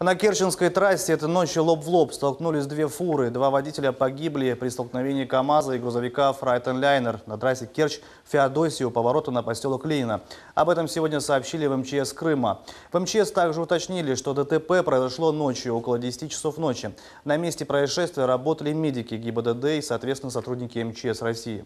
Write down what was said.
На Керченской трассе этой ночью лоб в лоб столкнулись две фуры. Два водителя погибли при столкновении КАМАЗа и грузовика «Фрайтенляйнер» на трассе Керч-Феодосию поворота на поселок Ленина. Об этом сегодня сообщили в МЧС Крыма. В МЧС также уточнили, что ДТП произошло ночью, около 10 часов ночи. На месте происшествия работали медики ГИБДД и, соответственно, сотрудники МЧС России.